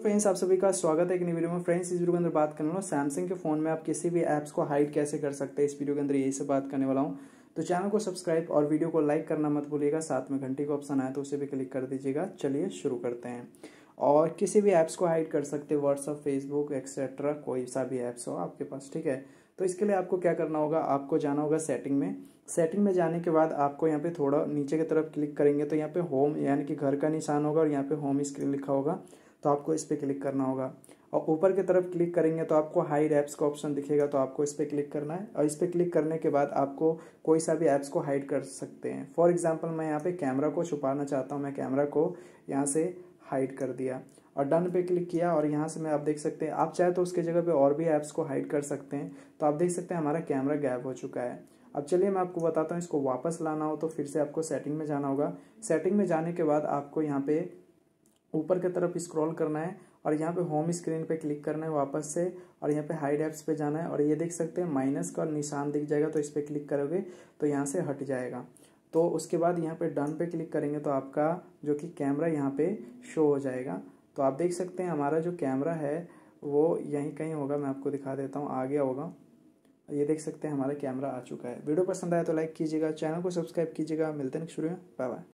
friends आप सभी का स्वागत है एक नई वीडियो में फ्रेंड्स इस वीडियो के अंदर बात करने वाला हूँ सैमसंग के फ़ोन में आप किसी भी ऐप्स को हाइड कैसे कर सकते हैं इस वीडियो के अंदर यही से बात करने वाला हूँ तो चैनल को सब्सक्राइब और वीडियो को लाइक करना मत भूलिएगा साथ में घंटी का ऑप्शन आया तो उसे भी क्लिक कर दीजिएगा चलिए शुरू करते हैं और किसी भी ऐप्स को हाइड कर सकते हैं व्हाट्सअप फेसबुक एक्सेट्रा कोई सा भी ऐप्स हो आपके पास ठीक है तो इसके लिए आपको क्या करना होगा आपको जाना होगा सेटिंग में सेटिंग में जाने के बाद आपको यहाँ पे थोड़ा नीचे की तरफ क्लिक करेंगे तो यहाँ पे होम यानी कि घर का निशान होगा और यहाँ पे होम स्क्रीन लिखा होगा तो आपको इस पर क्लिक करना होगा और ऊपर की तरफ क्लिक करेंगे तो आपको हाइड ऐप्स का ऑप्शन दिखेगा तो आपको इस पर क्लिक करना है और इस पर क्लिक करने के बाद आपको कोई सा भी ऐप्स को हाइड कर सकते हैं फॉर एग्जाम्पल मैं यहाँ पे कैमरा को छुपाना चाहता हूँ मैं कैमरा को यहाँ से हाइड कर दिया और डन पे क्लिक किया और यहाँ से मैं आप देख सकते हैं आप चाहे तो उसके जगह पे और भी ऐप्स को हाइड कर सकते हैं तो आप देख सकते हैं हमारा कैमरा गैप हो चुका है अब चलिए मैं आपको बताता हूँ इसको वापस लाना हो तो फिर से आपको सेटिंग में जाना होगा सेटिंग में जाने के बाद आपको यहाँ पे ऊपर की तरफ स्क्रॉल करना है और यहाँ पे होम स्क्रीन पे क्लिक करना है वापस से और यहाँ पे हाइड ऐप्स पे जाना है और ये देख सकते हैं माइनस का निशान दिख जाएगा तो इस पर क्लिक करोगे तो यहाँ से हट जाएगा तो उसके बाद यहाँ पे डन पे क्लिक करेंगे तो आपका जो कि कैमरा यहाँ पे शो हो जाएगा तो आप देख सकते हैं हमारा जो कैमरा है वो यहीं कहीं होगा मैं आपको दिखा देता हूँ आ गया होगा ये देख सकते हैं हमारा कैमरा आ चुका है वीडियो पसंद आया तो लाइक कीजिएगा चैनल को सब्सक्राइब कीजिएगा मिलते हैं नेक्स्ट वीडियो में बाय बाय